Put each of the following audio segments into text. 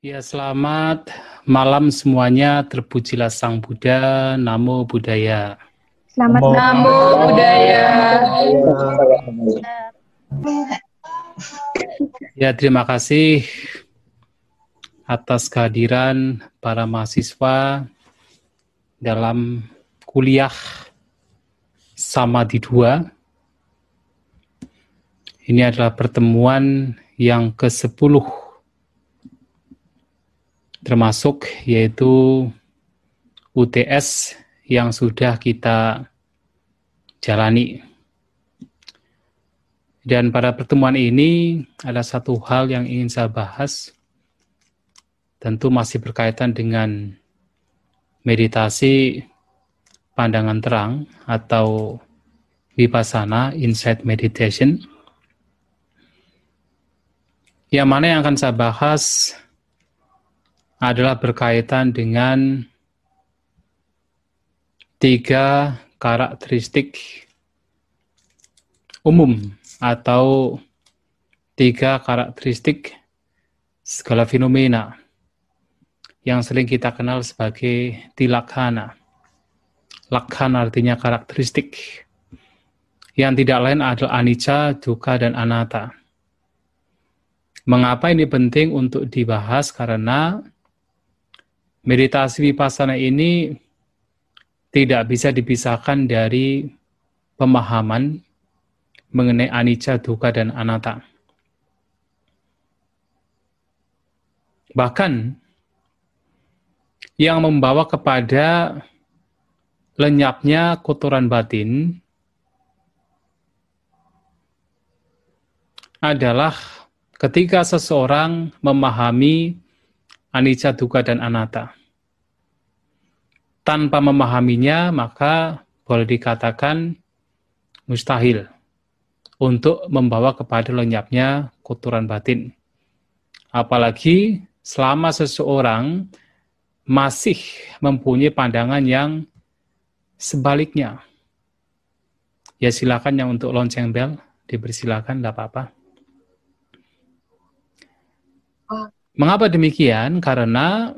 Ya, selamat malam semuanya. Terpujilah Sang Buddha, Namo Buddhaya. Selamat Namo, Namo Buddhaya. Ya, terima kasih atas kehadiran para mahasiswa dalam kuliah sama di dua. Ini adalah pertemuan yang ke-10 termasuk yaitu UTS yang sudah kita jalani. Dan pada pertemuan ini ada satu hal yang ingin saya bahas, tentu masih berkaitan dengan meditasi pandangan terang atau vipassana insight meditation. Yang mana yang akan saya bahas adalah berkaitan dengan tiga karakteristik umum atau tiga karakteristik segala fenomena yang sering kita kenal sebagai tilakhana. Lakhan artinya karakteristik. Yang tidak lain adalah anicca, duka dan anatta. Mengapa ini penting untuk dibahas? Karena meditasi vipassana ini tidak bisa dipisahkan dari pemahaman mengenai anicca, dukkha, dan anatta. Bahkan yang membawa kepada lenyapnya kotoran batin adalah ketika seseorang memahami anicca, duka, dan anatta. Tanpa memahaminya, maka boleh dikatakan mustahil untuk membawa kepada lenyapnya kotoran batin. Apalagi selama seseorang masih mempunyai pandangan yang sebaliknya. Ya silakan yang untuk lonceng bel dipersilakan, tidak apa-apa. Mengapa demikian? Karena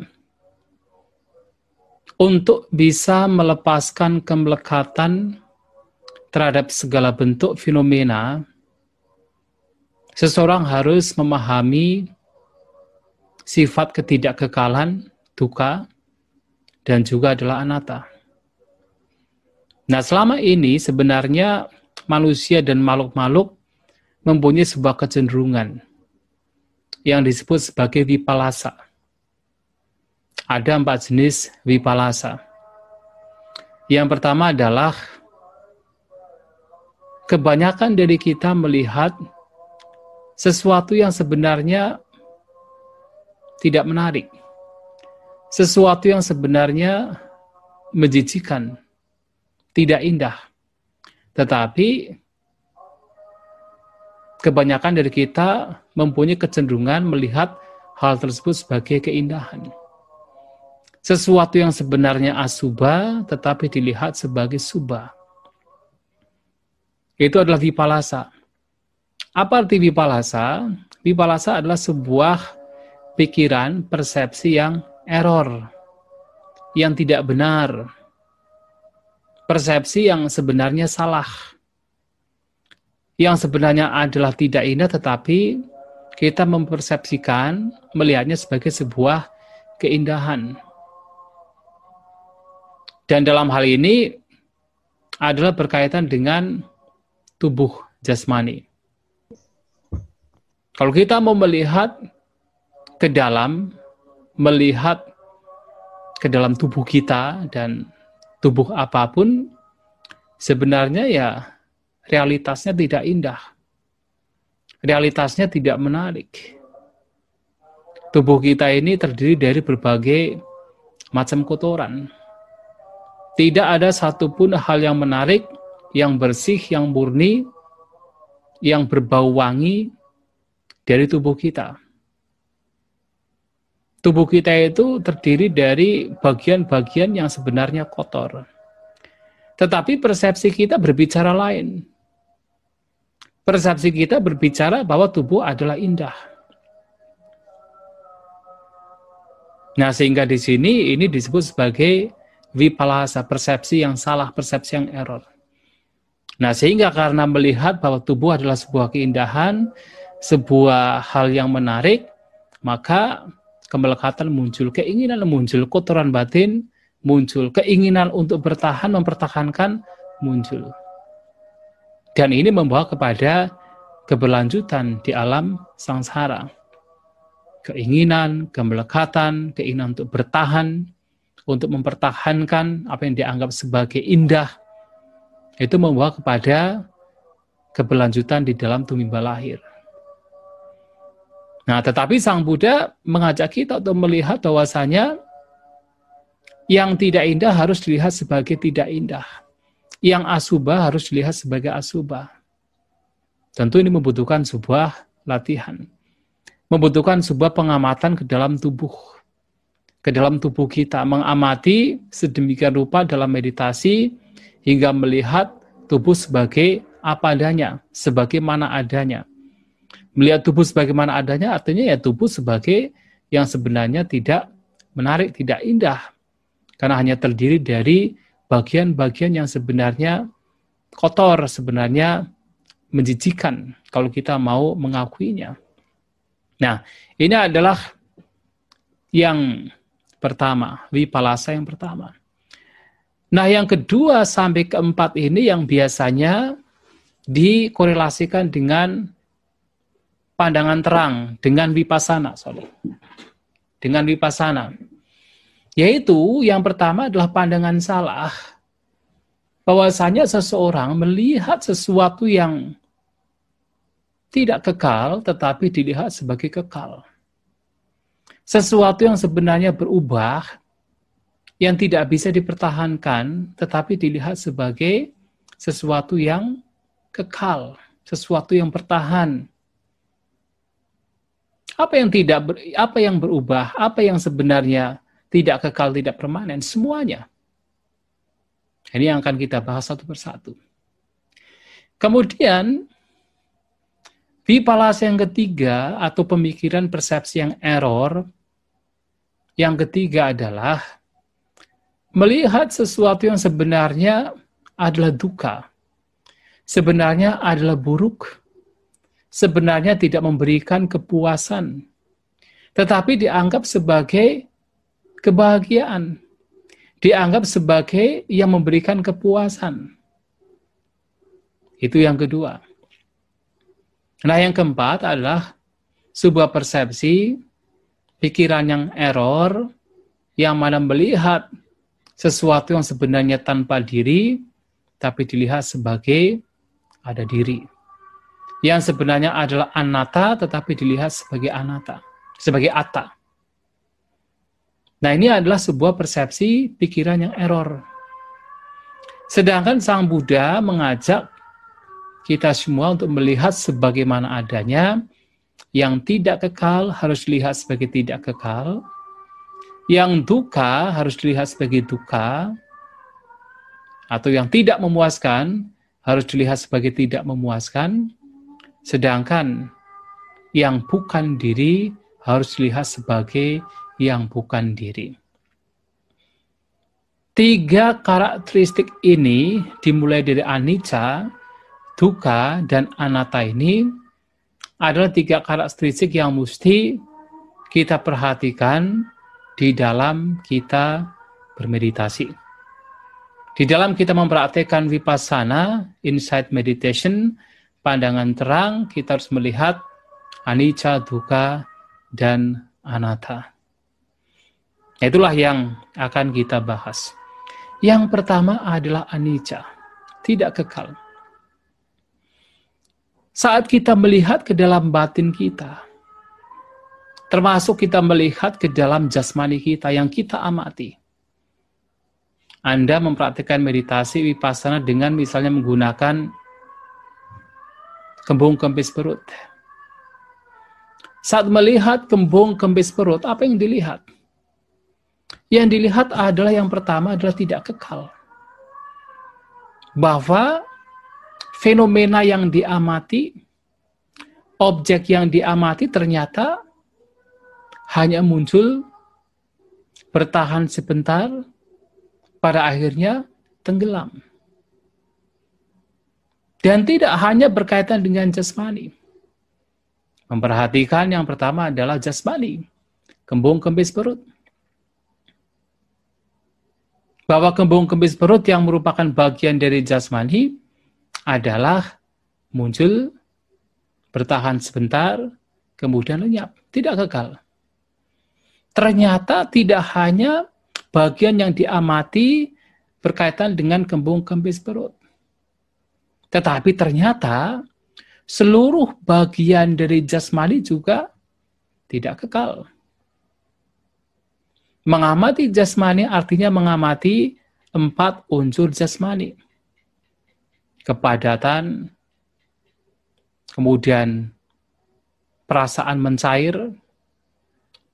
untuk bisa melepaskan kemelekatan terhadap segala bentuk fenomena, seseorang harus memahami sifat ketidakkekalan, duka, dan juga adalah anata. Nah, selama ini sebenarnya manusia dan makhluk-makhluk mempunyai sebuah kecenderungan yang disebut sebagai vipalasa Ada empat jenis vipalasa Yang pertama adalah kebanyakan dari kita melihat sesuatu yang sebenarnya tidak menarik. Sesuatu yang sebenarnya menjijikan, tidak indah. Tetapi kebanyakan dari kita mempunyai kecenderungan melihat hal tersebut sebagai keindahan. Sesuatu yang sebenarnya asuba tetapi dilihat sebagai suba. Itu adalah vipalasa. Apa arti vipalasa? Vipalasa adalah sebuah pikiran, persepsi yang error, yang tidak benar, persepsi yang sebenarnya salah yang sebenarnya adalah tidak indah tetapi kita mempersepsikan melihatnya sebagai sebuah keindahan. Dan dalam hal ini adalah berkaitan dengan tubuh jasmani. Kalau kita mau melihat ke dalam, melihat ke dalam tubuh kita dan tubuh apapun, sebenarnya ya realitasnya tidak indah. Realitasnya tidak menarik. Tubuh kita ini terdiri dari berbagai macam kotoran. Tidak ada satupun hal yang menarik, yang bersih, yang murni, yang berbau wangi dari tubuh kita. Tubuh kita itu terdiri dari bagian-bagian yang sebenarnya kotor. Tetapi persepsi kita berbicara lain persepsi kita berbicara bahwa tubuh adalah indah. Nah, sehingga di sini ini disebut sebagai vipalasa persepsi yang salah, persepsi yang error. Nah, sehingga karena melihat bahwa tubuh adalah sebuah keindahan, sebuah hal yang menarik, maka kemelekatan muncul, keinginan muncul, kotoran batin muncul, keinginan untuk bertahan, mempertahankan muncul. Dan ini membawa kepada keberlanjutan di alam sangsara. Keinginan, kemelekatan, keinginan untuk bertahan, untuk mempertahankan apa yang dianggap sebagai indah, itu membawa kepada keberlanjutan di dalam tumimba lahir. Nah, tetapi Sang Buddha mengajak kita untuk melihat bahwasanya yang tidak indah harus dilihat sebagai tidak indah yang asubah harus dilihat sebagai asubah. Tentu ini membutuhkan sebuah latihan. Membutuhkan sebuah pengamatan ke dalam tubuh. Ke dalam tubuh kita. Mengamati sedemikian rupa dalam meditasi hingga melihat tubuh sebagai apa adanya, sebagaimana adanya. Melihat tubuh sebagaimana adanya artinya ya tubuh sebagai yang sebenarnya tidak menarik, tidak indah. Karena hanya terdiri dari bagian-bagian yang sebenarnya kotor, sebenarnya menjijikan kalau kita mau mengakuinya. Nah, ini adalah yang pertama, wipalasa yang pertama. Nah, yang kedua sampai keempat ini yang biasanya dikorelasikan dengan pandangan terang, dengan wipasana, sorry. Dengan wipasana. Yaitu yang pertama adalah pandangan salah. Bahwasanya seseorang melihat sesuatu yang tidak kekal tetapi dilihat sebagai kekal. Sesuatu yang sebenarnya berubah yang tidak bisa dipertahankan tetapi dilihat sebagai sesuatu yang kekal, sesuatu yang bertahan. Apa yang tidak ber, apa yang berubah, apa yang sebenarnya tidak kekal, tidak permanen, semuanya. Ini yang akan kita bahas satu persatu. Kemudian, Vipalas yang ketiga atau pemikiran persepsi yang error, yang ketiga adalah melihat sesuatu yang sebenarnya adalah duka, sebenarnya adalah buruk, sebenarnya tidak memberikan kepuasan, tetapi dianggap sebagai kebahagiaan. Dianggap sebagai yang memberikan kepuasan. Itu yang kedua. Nah, yang keempat adalah sebuah persepsi, pikiran yang error, yang mana melihat sesuatu yang sebenarnya tanpa diri, tapi dilihat sebagai ada diri. Yang sebenarnya adalah anata tetapi dilihat sebagai anata sebagai atta. Nah, ini adalah sebuah persepsi pikiran yang error. Sedangkan Sang Buddha mengajak kita semua untuk melihat sebagaimana adanya, yang tidak kekal harus dilihat sebagai tidak kekal, yang duka harus dilihat sebagai duka, atau yang tidak memuaskan harus dilihat sebagai tidak memuaskan, sedangkan yang bukan diri harus dilihat sebagai yang bukan diri. Tiga karakteristik ini dimulai dari anicca, duka, dan anatta ini adalah tiga karakteristik yang mesti kita perhatikan di dalam kita bermeditasi. Di dalam kita mempraktekkan vipassana, insight meditation, pandangan terang, kita harus melihat anicca, duka, dan anatta. Itulah yang akan kita bahas. Yang pertama adalah anicca, tidak kekal. Saat kita melihat ke dalam batin kita, termasuk kita melihat ke dalam jasmani kita yang kita amati. Anda mempraktikkan meditasi vipassana dengan misalnya menggunakan kembung kempis perut. Saat melihat kembung kempis perut, apa yang dilihat? Yang dilihat adalah yang pertama adalah tidak kekal. Bahwa fenomena yang diamati, objek yang diamati ternyata hanya muncul bertahan sebentar, pada akhirnya tenggelam. Dan tidak hanya berkaitan dengan jasmani. Memperhatikan yang pertama adalah jasmani, kembung kempis perut bahwa kembung kembis perut yang merupakan bagian dari jasmani adalah muncul, bertahan sebentar, kemudian lenyap, tidak kekal. Ternyata tidak hanya bagian yang diamati berkaitan dengan kembung kembis perut. Tetapi ternyata seluruh bagian dari jasmani juga tidak kekal. Mengamati jasmani artinya mengamati empat unsur jasmani. Kepadatan, kemudian perasaan mencair,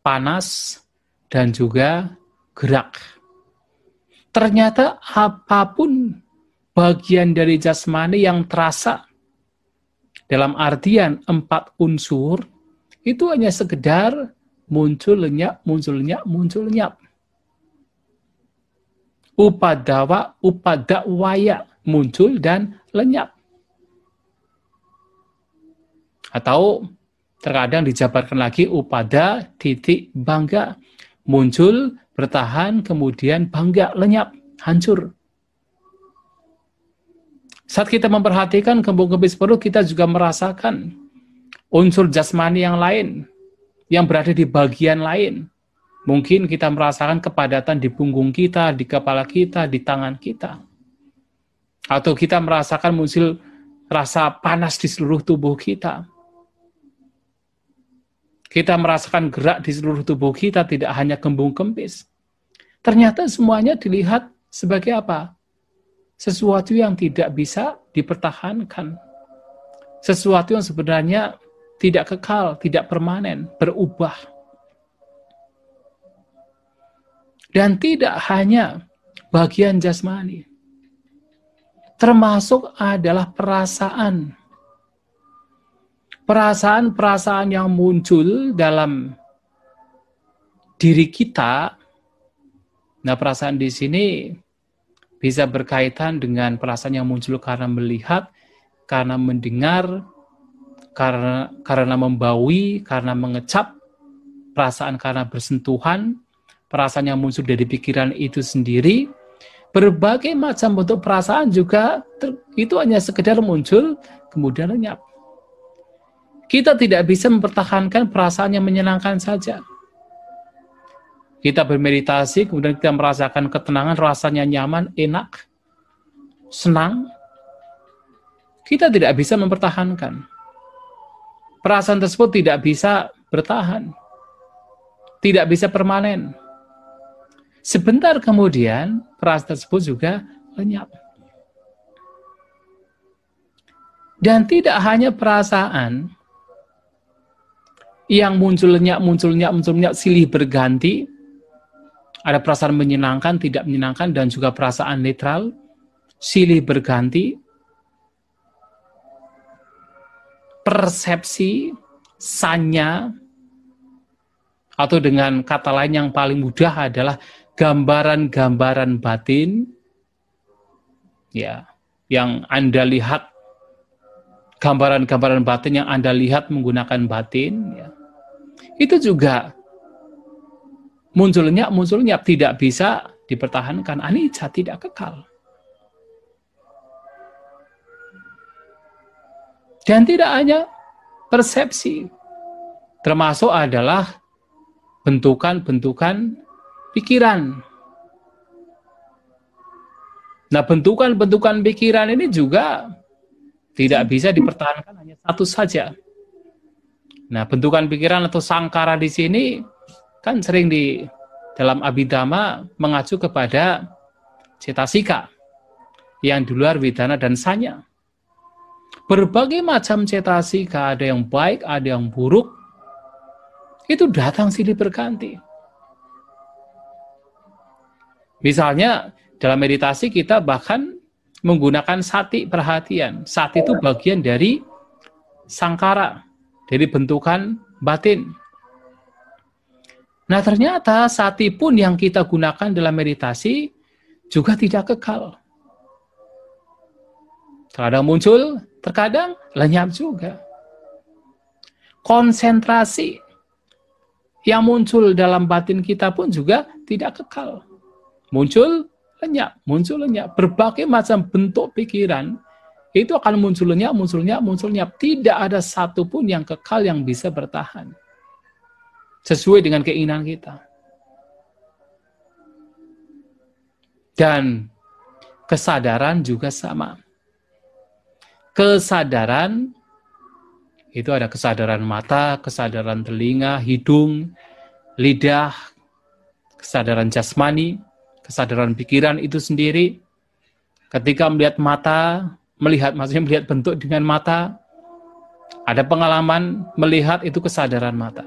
panas, dan juga gerak. Ternyata apapun bagian dari jasmani yang terasa dalam artian empat unsur itu hanya sekedar muncul lenyap, muncul lenyap, muncul lenyap. Upadawa, upadawaya, muncul dan lenyap. Atau terkadang dijabarkan lagi upada titik bangga. Muncul, bertahan, kemudian bangga, lenyap, hancur. Saat kita memperhatikan kembung kempis perut, kita juga merasakan unsur jasmani yang lain, yang berada di bagian lain. Mungkin kita merasakan kepadatan di punggung kita, di kepala kita, di tangan kita. Atau kita merasakan muncul rasa panas di seluruh tubuh kita. Kita merasakan gerak di seluruh tubuh kita tidak hanya kembung kempis. Ternyata semuanya dilihat sebagai apa? Sesuatu yang tidak bisa dipertahankan. Sesuatu yang sebenarnya tidak kekal, tidak permanen, berubah. Dan tidak hanya bagian jasmani, termasuk adalah perasaan. Perasaan-perasaan yang muncul dalam diri kita. Nah, perasaan di sini bisa berkaitan dengan perasaan yang muncul karena melihat, karena mendengar, karena karena membaui, karena mengecap, perasaan karena bersentuhan, perasaan yang muncul dari pikiran itu sendiri, berbagai macam bentuk perasaan juga ter, itu hanya sekedar muncul kemudian lenyap. Kita tidak bisa mempertahankan perasaan yang menyenangkan saja. Kita bermeditasi, kemudian kita merasakan ketenangan, rasanya nyaman, enak, senang. Kita tidak bisa mempertahankan perasaan tersebut tidak bisa bertahan, tidak bisa permanen. Sebentar kemudian, perasaan tersebut juga lenyap. Dan tidak hanya perasaan yang muncul lenyap, muncul lenyap, muncul lenyap, silih berganti. Ada perasaan menyenangkan, tidak menyenangkan, dan juga perasaan netral, silih berganti. persepsi, sanya, atau dengan kata lain yang paling mudah adalah gambaran-gambaran batin ya yang Anda lihat gambaran-gambaran batin yang Anda lihat menggunakan batin ya. Itu juga munculnya munculnya tidak bisa dipertahankan. Anicca tidak kekal. Dan tidak hanya persepsi, termasuk adalah bentukan-bentukan pikiran. Nah, bentukan-bentukan pikiran ini juga tidak bisa dipertahankan hanya satu saja. Nah, bentukan pikiran atau sangkara di sini kan sering di dalam abidama mengacu kepada cetasika yang di luar widana dan sanya berbagai macam cetasika, ada yang baik, ada yang buruk, itu datang silih berganti. Misalnya dalam meditasi kita bahkan menggunakan sati perhatian. Sati itu bagian dari sangkara, dari bentukan batin. Nah ternyata sati pun yang kita gunakan dalam meditasi juga tidak kekal. Terkadang muncul, terkadang lenyap juga. Konsentrasi yang muncul dalam batin kita pun juga tidak kekal. Muncul lenyap, muncul lenyap. Berbagai macam bentuk pikiran itu akan muncul lenyap, muncul lenyap, muncul lenyap. Tidak ada satupun yang kekal yang bisa bertahan. Sesuai dengan keinginan kita. Dan kesadaran juga sama kesadaran itu ada kesadaran mata, kesadaran telinga, hidung, lidah, kesadaran jasmani, kesadaran pikiran itu sendiri. Ketika melihat mata, melihat maksudnya melihat bentuk dengan mata, ada pengalaman melihat itu kesadaran mata.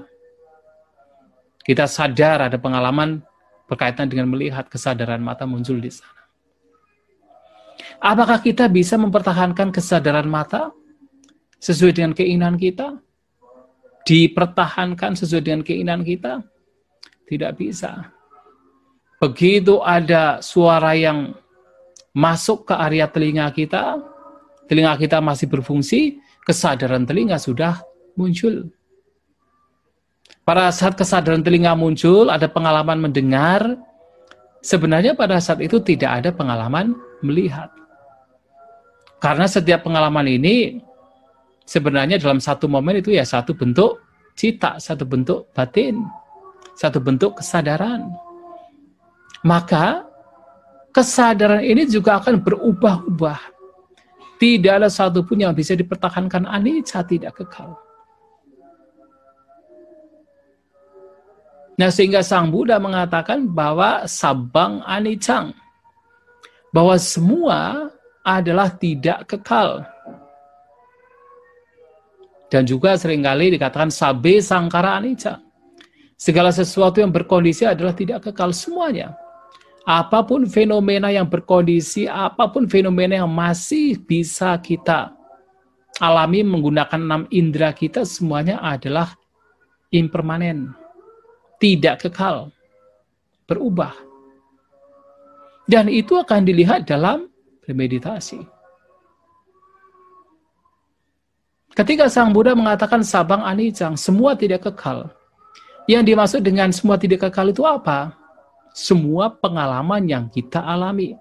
Kita sadar ada pengalaman berkaitan dengan melihat kesadaran mata muncul di sana. Apakah kita bisa mempertahankan kesadaran mata sesuai dengan keinginan kita? Dipertahankan sesuai dengan keinginan kita? Tidak bisa. Begitu ada suara yang masuk ke area telinga kita, telinga kita masih berfungsi, kesadaran telinga sudah muncul. Pada saat kesadaran telinga muncul, ada pengalaman mendengar, sebenarnya pada saat itu tidak ada pengalaman melihat. Karena setiap pengalaman ini sebenarnya dalam satu momen itu ya satu bentuk cita, satu bentuk batin, satu bentuk kesadaran. Maka kesadaran ini juga akan berubah-ubah. Tidak ada satu pun yang bisa dipertahankan anicca tidak kekal. Nah sehingga Sang Buddha mengatakan bahwa sabang anicang. Bahwa semua adalah tidak kekal. Dan juga seringkali dikatakan sabe sangkara anicca. Segala sesuatu yang berkondisi adalah tidak kekal semuanya. Apapun fenomena yang berkondisi, apapun fenomena yang masih bisa kita alami menggunakan enam indera kita semuanya adalah impermanen, tidak kekal, berubah. Dan itu akan dilihat dalam meditasi. Ketika Sang Buddha mengatakan sabang anicang, semua tidak kekal. Yang dimaksud dengan semua tidak kekal itu apa? Semua pengalaman yang kita alami.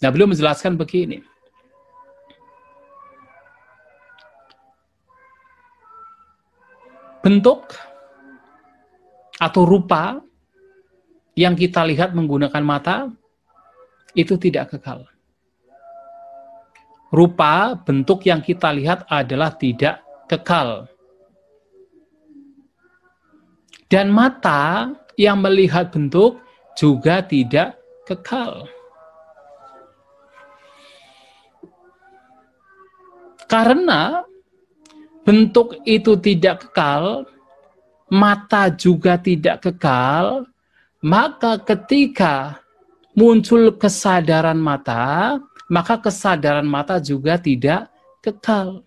Nah, beliau menjelaskan begini. Bentuk atau rupa yang kita lihat menggunakan mata itu tidak kekal. Rupa, bentuk yang kita lihat adalah tidak kekal. Dan mata yang melihat bentuk juga tidak kekal. Karena bentuk itu tidak kekal, mata juga tidak kekal, maka ketika muncul kesadaran mata, maka kesadaran mata juga tidak kekal.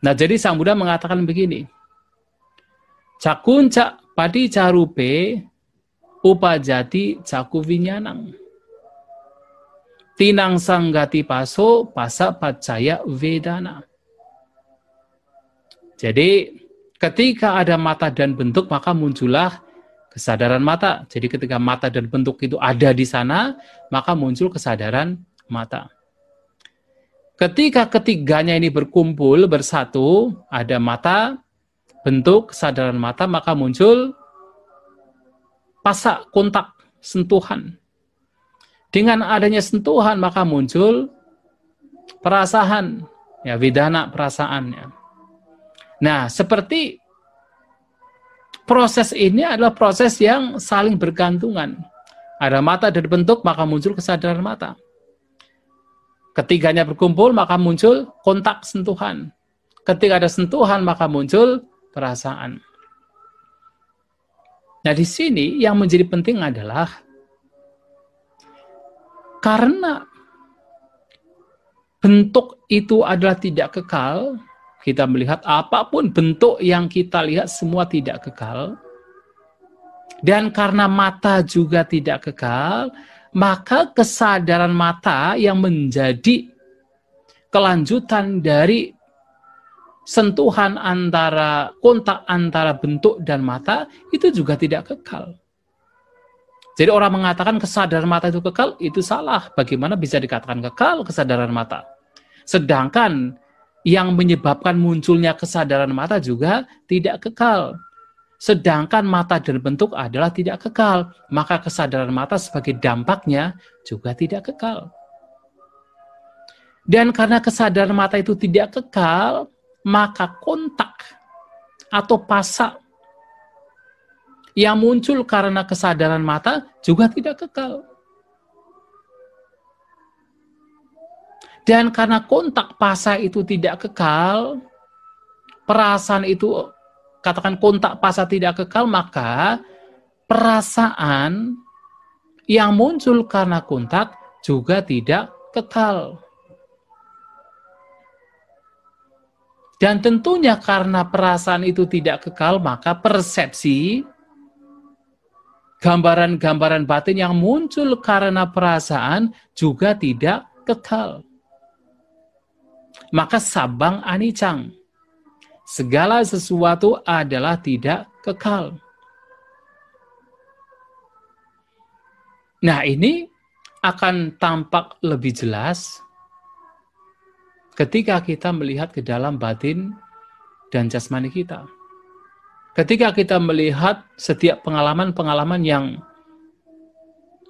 Nah, jadi Sang Buddha mengatakan begini. Cakunca padi carupe upajati caku vinyanang. Tinang sanggati paso pasa pacaya vedana. Jadi ketika ada mata dan bentuk maka muncullah kesadaran mata. Jadi ketika mata dan bentuk itu ada di sana, maka muncul kesadaran mata. Ketika ketiganya ini berkumpul bersatu, ada mata, bentuk, kesadaran mata, maka muncul pasak, kontak, sentuhan. Dengan adanya sentuhan maka muncul perasaan, ya, vidana perasaannya. Nah, seperti proses ini adalah proses yang saling bergantungan. Ada mata dari bentuk, maka muncul kesadaran mata. Ketiganya berkumpul, maka muncul kontak sentuhan. Ketika ada sentuhan, maka muncul perasaan. Nah, di sini yang menjadi penting adalah karena bentuk itu adalah tidak kekal, kita melihat apapun bentuk yang kita lihat semua tidak kekal. Dan karena mata juga tidak kekal, maka kesadaran mata yang menjadi kelanjutan dari sentuhan antara kontak antara bentuk dan mata itu juga tidak kekal. Jadi orang mengatakan kesadaran mata itu kekal, itu salah. Bagaimana bisa dikatakan kekal kesadaran mata? Sedangkan yang menyebabkan munculnya kesadaran mata juga tidak kekal. Sedangkan mata dan bentuk adalah tidak kekal, maka kesadaran mata sebagai dampaknya juga tidak kekal. Dan karena kesadaran mata itu tidak kekal, maka kontak atau pasak yang muncul karena kesadaran mata juga tidak kekal. Dan karena kontak pasa itu tidak kekal, perasaan itu katakan kontak pasa tidak kekal, maka perasaan yang muncul karena kontak juga tidak kekal. Dan tentunya karena perasaan itu tidak kekal, maka persepsi gambaran-gambaran batin yang muncul karena perasaan juga tidak kekal maka sabang anicang. Segala sesuatu adalah tidak kekal. Nah, ini akan tampak lebih jelas ketika kita melihat ke dalam batin dan jasmani kita. Ketika kita melihat setiap pengalaman-pengalaman yang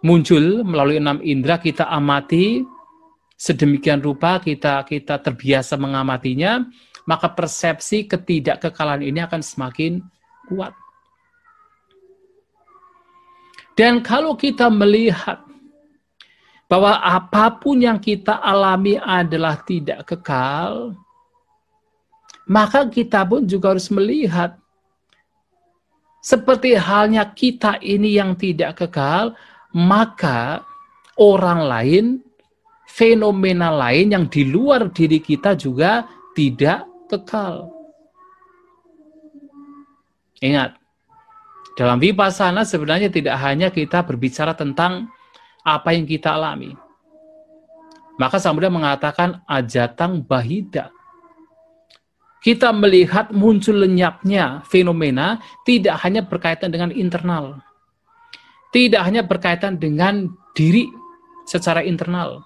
muncul melalui enam indera, kita amati sedemikian rupa kita kita terbiasa mengamatinya, maka persepsi ketidakkekalan ini akan semakin kuat. Dan kalau kita melihat bahwa apapun yang kita alami adalah tidak kekal, maka kita pun juga harus melihat seperti halnya kita ini yang tidak kekal, maka orang lain fenomena lain yang di luar diri kita juga tidak kekal. Ingat, dalam vipassana sebenarnya tidak hanya kita berbicara tentang apa yang kita alami. Maka Samudra mengatakan ajatang bahida. Kita melihat muncul lenyapnya fenomena tidak hanya berkaitan dengan internal. Tidak hanya berkaitan dengan diri secara internal.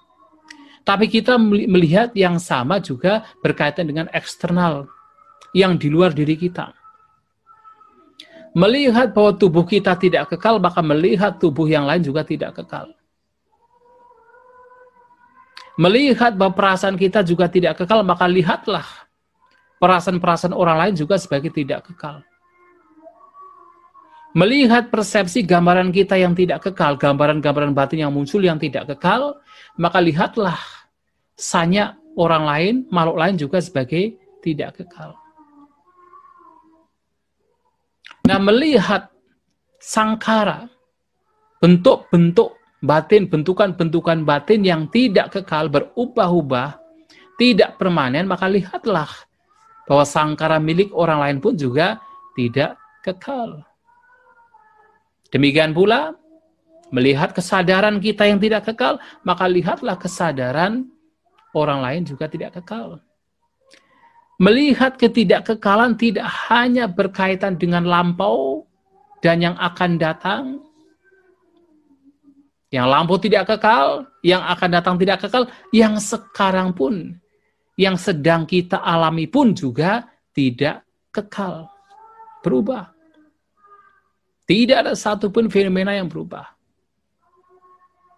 Tapi kita melihat yang sama juga berkaitan dengan eksternal yang di luar diri kita. Melihat bahwa tubuh kita tidak kekal, maka melihat tubuh yang lain juga tidak kekal. Melihat bahwa perasaan kita juga tidak kekal, maka lihatlah perasaan-perasaan orang lain juga sebagai tidak kekal. Melihat persepsi gambaran kita yang tidak kekal, gambaran-gambaran batin yang muncul yang tidak kekal, maka lihatlah sanya orang lain, makhluk lain juga sebagai tidak kekal. Nah, melihat sangkara, bentuk-bentuk batin, bentukan-bentukan batin yang tidak kekal, berubah-ubah, tidak permanen, maka lihatlah bahwa sangkara milik orang lain pun juga tidak kekal. Demikian pula, melihat kesadaran kita yang tidak kekal, maka lihatlah kesadaran orang lain juga tidak kekal. Melihat ketidakkekalan tidak hanya berkaitan dengan lampau dan yang akan datang. Yang lampau tidak kekal, yang akan datang tidak kekal, yang sekarang pun, yang sedang kita alami pun juga tidak kekal. Berubah. Tidak ada satupun fenomena yang berubah.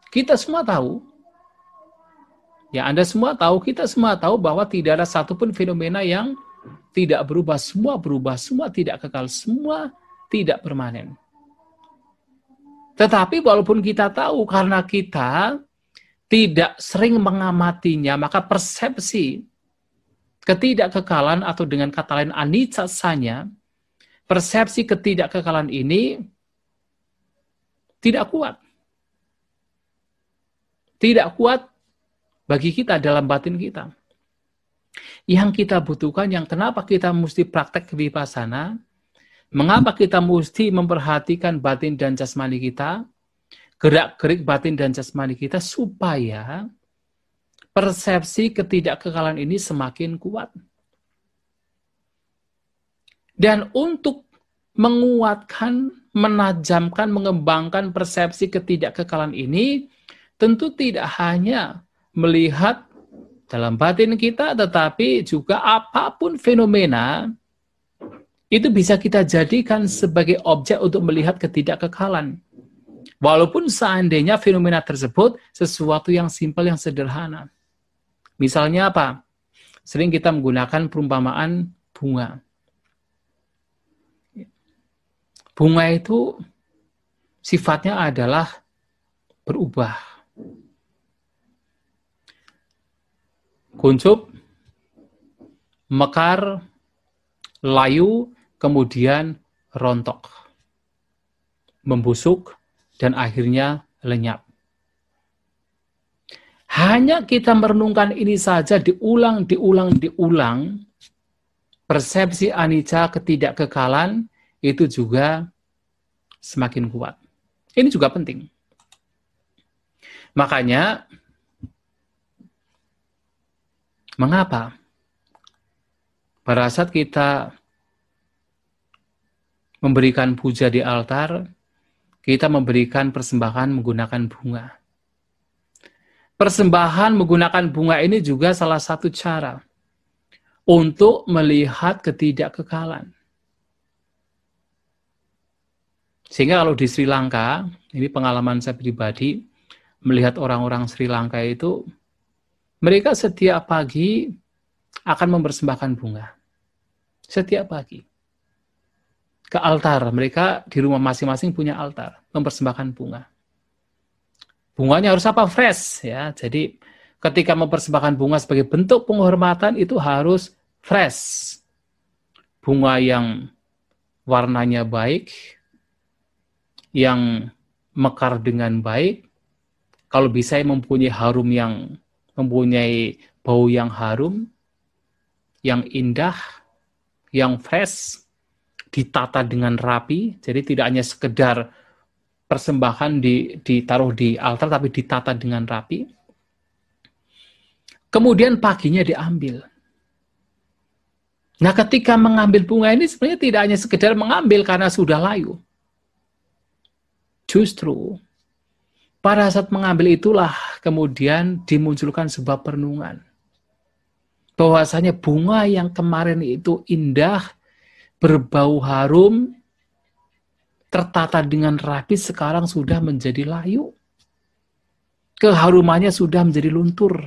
Kita semua tahu Ya, Anda semua tahu, kita semua tahu bahwa tidak ada satupun fenomena yang tidak berubah, semua berubah, semua tidak kekal, semua tidak permanen. Tetapi walaupun kita tahu karena kita tidak sering mengamatinya, maka persepsi ketidakkekalan atau dengan kata lain anicasanya, persepsi ketidakkekalan ini tidak kuat. Tidak kuat bagi kita dalam batin kita. Yang kita butuhkan, yang kenapa kita mesti praktek vipassana, mengapa kita mesti memperhatikan batin dan jasmani kita, gerak-gerik batin dan jasmani kita, supaya persepsi ketidakkekalan ini semakin kuat. Dan untuk menguatkan, menajamkan, mengembangkan persepsi ketidakkekalan ini, tentu tidak hanya melihat dalam batin kita, tetapi juga apapun fenomena itu bisa kita jadikan sebagai objek untuk melihat ketidakkekalan. Walaupun seandainya fenomena tersebut sesuatu yang simpel, yang sederhana. Misalnya apa? Sering kita menggunakan perumpamaan bunga. Bunga itu sifatnya adalah berubah kuncup, mekar, layu, kemudian rontok, membusuk, dan akhirnya lenyap. Hanya kita merenungkan ini saja diulang, diulang, diulang, persepsi Anica ketidakkekalan itu juga semakin kuat. Ini juga penting. Makanya Mengapa? Pada saat kita memberikan puja di altar, kita memberikan persembahan menggunakan bunga. Persembahan menggunakan bunga ini juga salah satu cara untuk melihat ketidakkekalan. Sehingga kalau di Sri Lanka, ini pengalaman saya pribadi, melihat orang-orang Sri Lanka itu mereka setiap pagi akan mempersembahkan bunga. Setiap pagi. Ke altar. Mereka di rumah masing-masing punya altar. Mempersembahkan bunga. Bunganya harus apa? Fresh. ya. Jadi ketika mempersembahkan bunga sebagai bentuk penghormatan itu harus fresh. Bunga yang warnanya baik, yang mekar dengan baik, kalau bisa mempunyai harum yang mempunyai bau yang harum, yang indah, yang fresh, ditata dengan rapi. Jadi tidak hanya sekedar persembahan di, ditaruh di altar, tapi ditata dengan rapi. Kemudian paginya diambil. Nah ketika mengambil bunga ini sebenarnya tidak hanya sekedar mengambil karena sudah layu. Justru pada saat mengambil itulah kemudian dimunculkan sebuah perenungan. Bahwasanya bunga yang kemarin itu indah, berbau harum, tertata dengan rapi sekarang sudah menjadi layu. Keharumannya sudah menjadi luntur.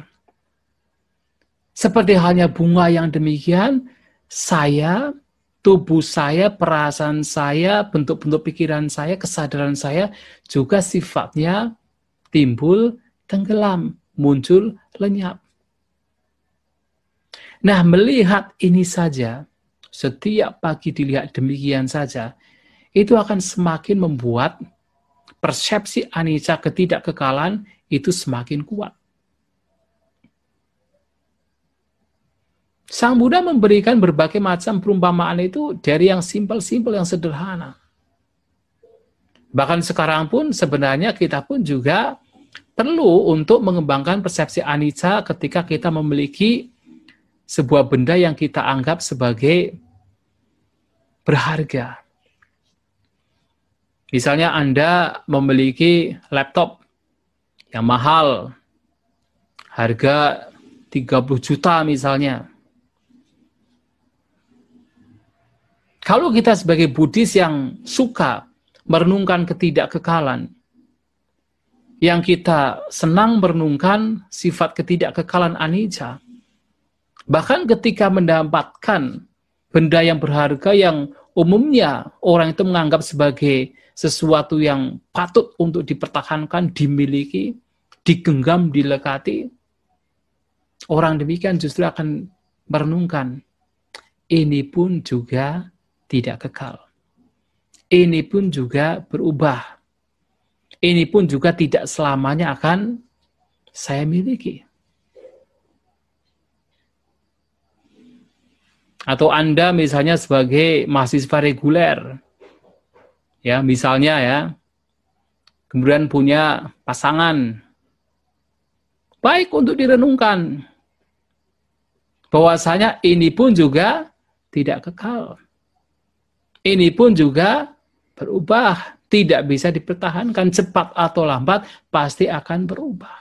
Seperti halnya bunga yang demikian, saya, tubuh saya, perasaan saya, bentuk-bentuk pikiran saya, kesadaran saya juga sifatnya timbul, tenggelam, muncul, lenyap. Nah, melihat ini saja, setiap pagi dilihat demikian saja, itu akan semakin membuat persepsi Anissa ketidakkekalan itu semakin kuat. Sang Buddha memberikan berbagai macam perumpamaan itu dari yang simpel-simpel, yang sederhana. Bahkan sekarang pun sebenarnya kita pun juga perlu untuk mengembangkan persepsi anicca ketika kita memiliki sebuah benda yang kita anggap sebagai berharga. Misalnya Anda memiliki laptop yang mahal, harga 30 juta misalnya. Kalau kita sebagai Buddhis yang suka merenungkan ketidakkekalan. Yang kita senang merenungkan sifat ketidakkekalan Anija. Bahkan ketika mendapatkan benda yang berharga yang umumnya orang itu menganggap sebagai sesuatu yang patut untuk dipertahankan, dimiliki, digenggam, dilekati, orang demikian justru akan merenungkan. Ini pun juga tidak kekal ini pun juga berubah. Ini pun juga tidak selamanya akan saya miliki. Atau Anda misalnya sebagai mahasiswa reguler, ya misalnya ya, kemudian punya pasangan, baik untuk direnungkan, bahwasanya ini pun juga tidak kekal. Ini pun juga berubah, tidak bisa dipertahankan cepat atau lambat pasti akan berubah.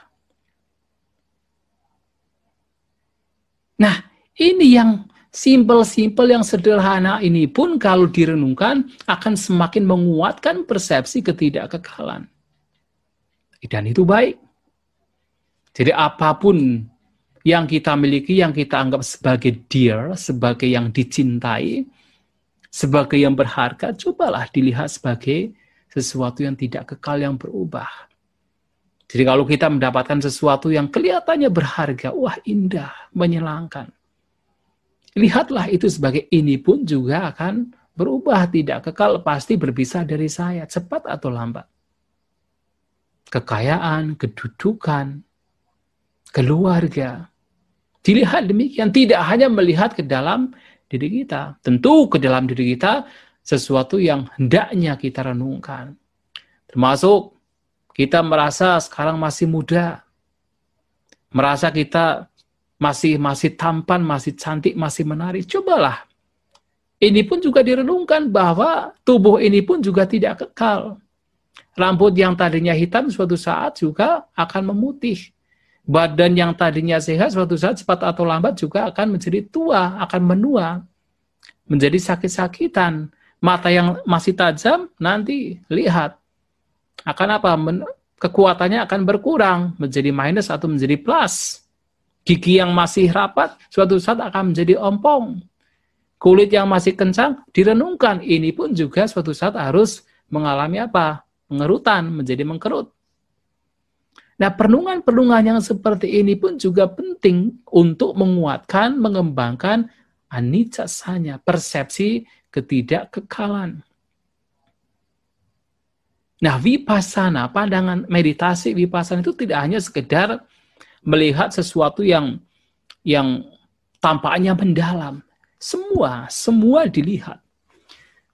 Nah, ini yang simpel-simpel yang sederhana ini pun kalau direnungkan akan semakin menguatkan persepsi ketidakkekalan. Dan itu baik. Jadi apapun yang kita miliki, yang kita anggap sebagai dear, sebagai yang dicintai, sebagai yang berharga, cobalah dilihat sebagai sesuatu yang tidak kekal yang berubah. Jadi kalau kita mendapatkan sesuatu yang kelihatannya berharga, wah indah, menyenangkan. Lihatlah itu sebagai ini pun juga akan berubah, tidak kekal, pasti berpisah dari saya, cepat atau lambat. Kekayaan, kedudukan, keluarga. Dilihat demikian, tidak hanya melihat ke dalam diri kita. Tentu ke dalam diri kita sesuatu yang hendaknya kita renungkan. Termasuk kita merasa sekarang masih muda, merasa kita masih masih tampan, masih cantik, masih menarik. Cobalah. Ini pun juga direnungkan bahwa tubuh ini pun juga tidak kekal. Rambut yang tadinya hitam suatu saat juga akan memutih badan yang tadinya sehat suatu saat cepat atau lambat juga akan menjadi tua, akan menua, menjadi sakit-sakitan. Mata yang masih tajam nanti lihat akan apa? Men, kekuatannya akan berkurang menjadi minus atau menjadi plus. Gigi yang masih rapat suatu saat akan menjadi ompong. Kulit yang masih kencang direnungkan. Ini pun juga suatu saat harus mengalami apa? Pengerutan, menjadi mengkerut. Nah, perenungan-perenungan yang seperti ini pun juga penting untuk menguatkan, mengembangkan anicasanya, persepsi ketidakkekalan. Nah, vipassana, pandangan meditasi vipassana itu tidak hanya sekedar melihat sesuatu yang yang tampaknya mendalam. Semua, semua dilihat.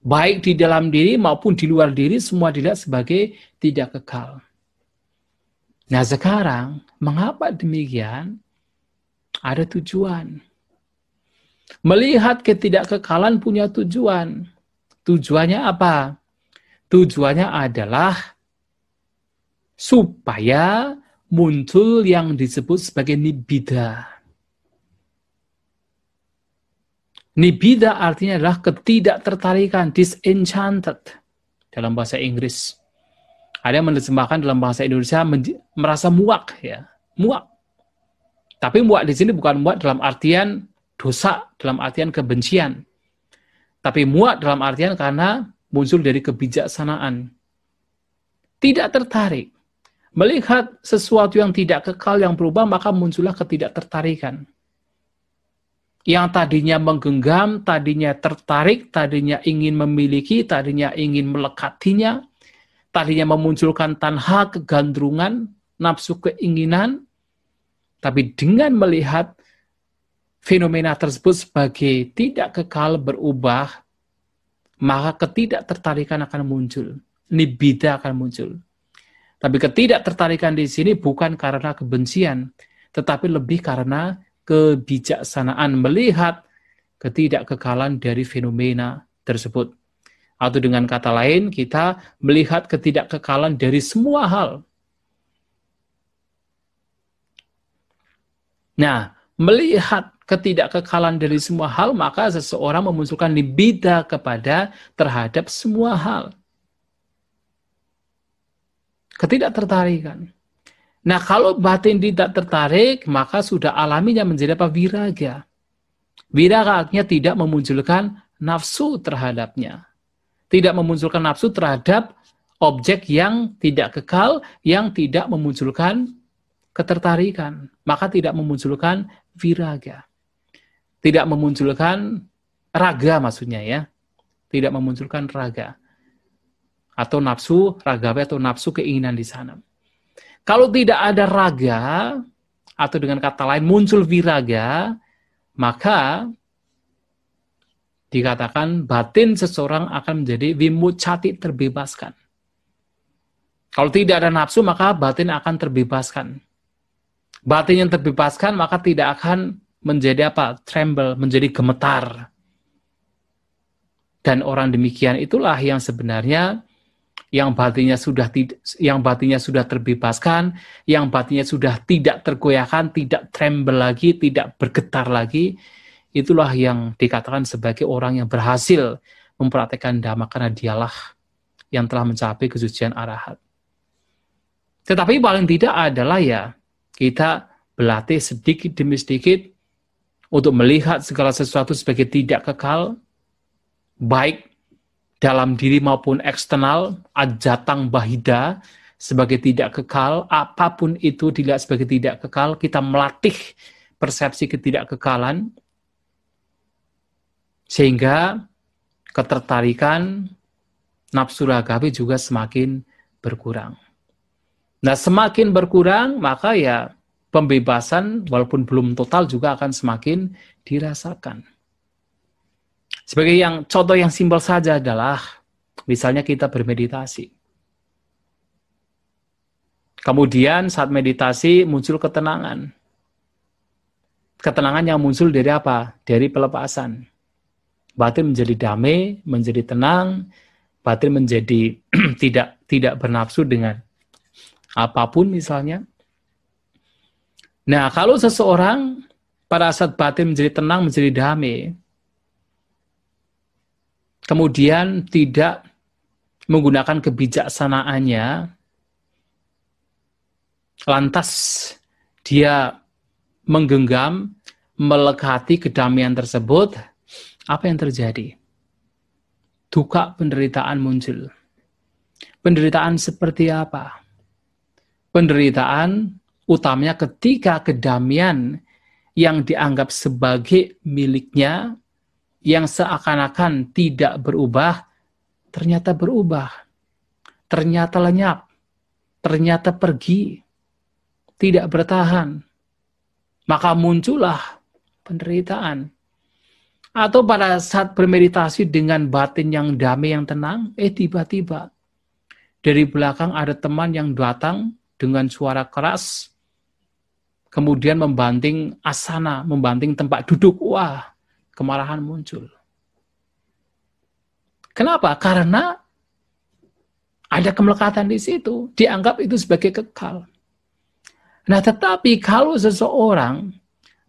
Baik di dalam diri maupun di luar diri, semua dilihat sebagai tidak kekal. Nah sekarang, mengapa demikian? Ada tujuan. Melihat ketidakkekalan punya tujuan. Tujuannya apa? Tujuannya adalah supaya muncul yang disebut sebagai nibida. Nibida artinya adalah ketidaktertarikan, disenchanted dalam bahasa Inggris. Ada yang menerjemahkan dalam bahasa Indonesia merasa muak ya, muak. Tapi muak di sini bukan muak dalam artian dosa, dalam artian kebencian. Tapi muak dalam artian karena muncul dari kebijaksanaan. Tidak tertarik. Melihat sesuatu yang tidak kekal, yang berubah, maka muncullah ketidaktertarikan yang tadinya menggenggam, tadinya tertarik, tadinya ingin memiliki, tadinya ingin melekatinya, tadinya memunculkan tanha kegandrungan, nafsu keinginan, tapi dengan melihat fenomena tersebut sebagai tidak kekal berubah, maka ketidaktertarikan akan muncul. Nibida akan muncul. Tapi ketidaktertarikan di sini bukan karena kebencian, tetapi lebih karena kebijaksanaan melihat ketidakkekalan dari fenomena tersebut. Atau dengan kata lain, kita melihat ketidakkekalan dari semua hal. Nah, melihat ketidakkekalan dari semua hal, maka seseorang memunculkan libida kepada terhadap semua hal. Ketidaktertarikan. Nah, kalau batin tidak tertarik, maka sudah alaminya menjadi apa? Viraga. Viraga artinya tidak memunculkan nafsu terhadapnya tidak memunculkan nafsu terhadap objek yang tidak kekal, yang tidak memunculkan ketertarikan, maka tidak memunculkan viraga. Tidak memunculkan raga maksudnya ya. Tidak memunculkan raga. Atau nafsu, raga atau nafsu keinginan di sana. Kalau tidak ada raga, atau dengan kata lain muncul viraga, maka dikatakan batin seseorang akan menjadi wimucati terbebaskan. Kalau tidak ada nafsu, maka batin akan terbebaskan. Batin yang terbebaskan, maka tidak akan menjadi apa? Tremble, menjadi gemetar. Dan orang demikian itulah yang sebenarnya yang batinnya sudah yang batinnya sudah terbebaskan, yang batinnya sudah tidak tergoyahkan, tidak tremble lagi, tidak bergetar lagi, itulah yang dikatakan sebagai orang yang berhasil mempraktekkan dhamma karena dialah yang telah mencapai kesucian arahat. Tetapi paling tidak adalah ya kita berlatih sedikit demi sedikit untuk melihat segala sesuatu sebagai tidak kekal, baik dalam diri maupun eksternal, ajatang bahida, sebagai tidak kekal, apapun itu dilihat sebagai tidak kekal, kita melatih persepsi ketidakkekalan, sehingga ketertarikan nafsu ragawi juga semakin berkurang. Nah, semakin berkurang, maka ya pembebasan walaupun belum total juga akan semakin dirasakan. Sebagai yang contoh yang simpel saja adalah misalnya kita bermeditasi. Kemudian saat meditasi muncul ketenangan. Ketenangan yang muncul dari apa? Dari pelepasan batin menjadi damai, menjadi tenang, batin menjadi tidak tidak bernafsu dengan apapun misalnya. Nah, kalau seseorang pada saat batin menjadi tenang, menjadi damai, kemudian tidak menggunakan kebijaksanaannya, lantas dia menggenggam, melekati kedamaian tersebut, apa yang terjadi? Duka penderitaan muncul. Penderitaan seperti apa? Penderitaan utamanya ketika kedamaian yang dianggap sebagai miliknya yang seakan-akan tidak berubah ternyata berubah. Ternyata lenyap. Ternyata pergi. Tidak bertahan. Maka muncullah penderitaan atau pada saat bermeditasi dengan batin yang damai, yang tenang, eh tiba-tiba dari belakang ada teman yang datang dengan suara keras, kemudian membanting asana, membanting tempat duduk. Wah, kemarahan muncul. Kenapa? Karena ada kemelekatan di situ, dianggap itu sebagai kekal. Nah, tetapi kalau seseorang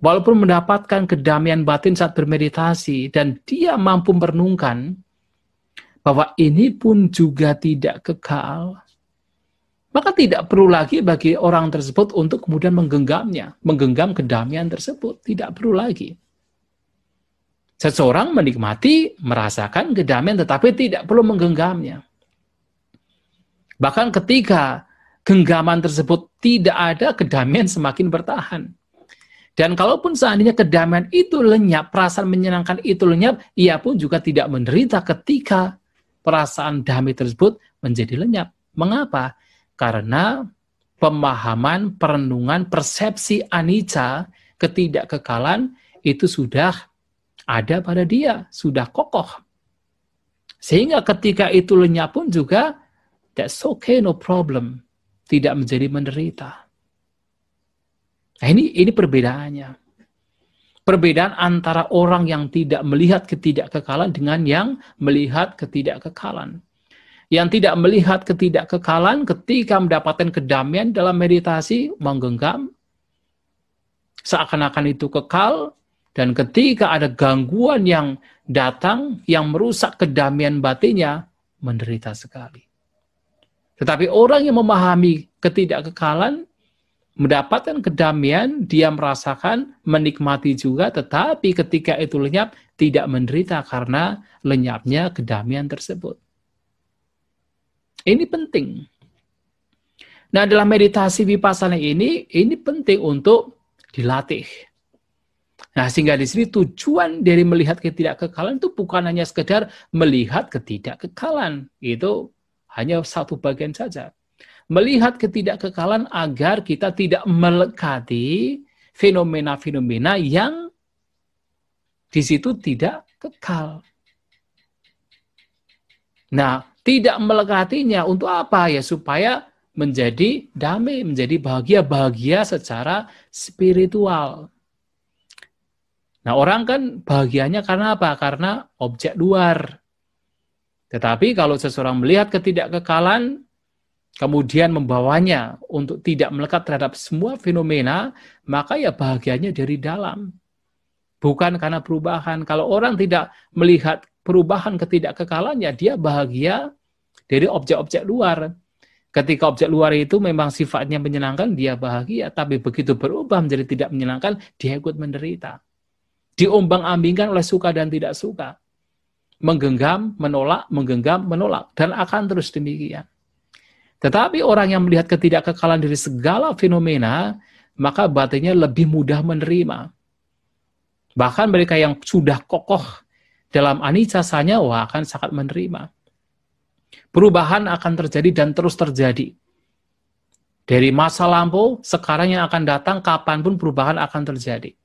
walaupun mendapatkan kedamaian batin saat bermeditasi dan dia mampu merenungkan bahwa ini pun juga tidak kekal, maka tidak perlu lagi bagi orang tersebut untuk kemudian menggenggamnya, menggenggam kedamaian tersebut, tidak perlu lagi. Seseorang menikmati, merasakan kedamaian tetapi tidak perlu menggenggamnya. Bahkan ketika genggaman tersebut tidak ada, kedamaian semakin bertahan. Dan kalaupun seandainya kedamaian itu lenyap, perasaan menyenangkan itu lenyap, ia pun juga tidak menderita ketika perasaan damai tersebut menjadi lenyap. Mengapa? Karena pemahaman, perenungan, persepsi anicca, ketidakkekalan itu sudah ada pada dia, sudah kokoh. Sehingga ketika itu lenyap pun juga that's okay, no problem. Tidak menjadi menderita. Nah, ini ini perbedaannya. Perbedaan antara orang yang tidak melihat ketidakkekalan dengan yang melihat ketidakkekalan. Yang tidak melihat ketidakkekalan ketika mendapatkan kedamaian dalam meditasi menggenggam seakan-akan itu kekal dan ketika ada gangguan yang datang yang merusak kedamaian batinnya menderita sekali. Tetapi orang yang memahami ketidakkekalan mendapatkan kedamaian, dia merasakan menikmati juga, tetapi ketika itu lenyap, tidak menderita karena lenyapnya kedamaian tersebut. Ini penting. Nah, dalam meditasi vipassana ini, ini penting untuk dilatih. Nah, sehingga di sini tujuan dari melihat ketidakkekalan itu bukan hanya sekedar melihat ketidakkekalan. Itu hanya satu bagian saja melihat ketidakkekalan agar kita tidak melekati fenomena-fenomena yang di situ tidak kekal. Nah, tidak melekatinya untuk apa ya supaya menjadi damai, menjadi bahagia-bahagia secara spiritual. Nah, orang kan bahagianya karena apa? Karena objek luar. Tetapi kalau seseorang melihat ketidakkekalan kemudian membawanya untuk tidak melekat terhadap semua fenomena, maka ya bahagianya dari dalam. Bukan karena perubahan. Kalau orang tidak melihat perubahan ketidakkekalannya, dia bahagia dari objek-objek luar. Ketika objek luar itu memang sifatnya menyenangkan, dia bahagia. Tapi begitu berubah menjadi tidak menyenangkan, dia ikut menderita. Diombang-ambingkan oleh suka dan tidak suka. Menggenggam, menolak, menggenggam, menolak. Dan akan terus demikian. Tetapi orang yang melihat ketidakkekalan dari segala fenomena, maka batinnya lebih mudah menerima. Bahkan mereka yang sudah kokoh dalam anicca sanyawa akan sangat menerima. Perubahan akan terjadi dan terus terjadi. Dari masa lampau, sekarang yang akan datang, kapanpun perubahan akan terjadi.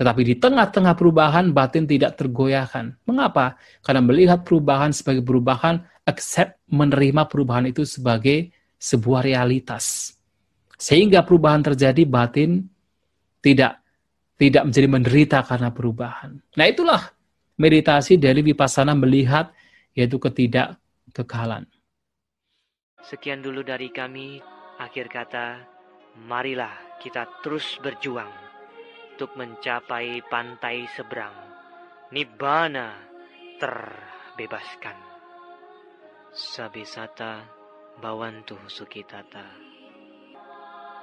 Tetapi di tengah-tengah perubahan, batin tidak tergoyahkan. Mengapa? Karena melihat perubahan sebagai perubahan accept menerima perubahan itu sebagai sebuah realitas. Sehingga perubahan terjadi batin tidak tidak menjadi menderita karena perubahan. Nah, itulah meditasi dari Vipassana melihat yaitu ketidakkekalan Sekian dulu dari kami. Akhir kata, marilah kita terus berjuang untuk mencapai pantai seberang. Nibbana terbebaskan. Sabisata Bawantu Sukitata.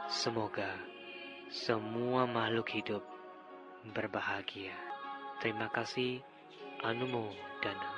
Semoga semua makhluk hidup berbahagia. Terima kasih Anumo dan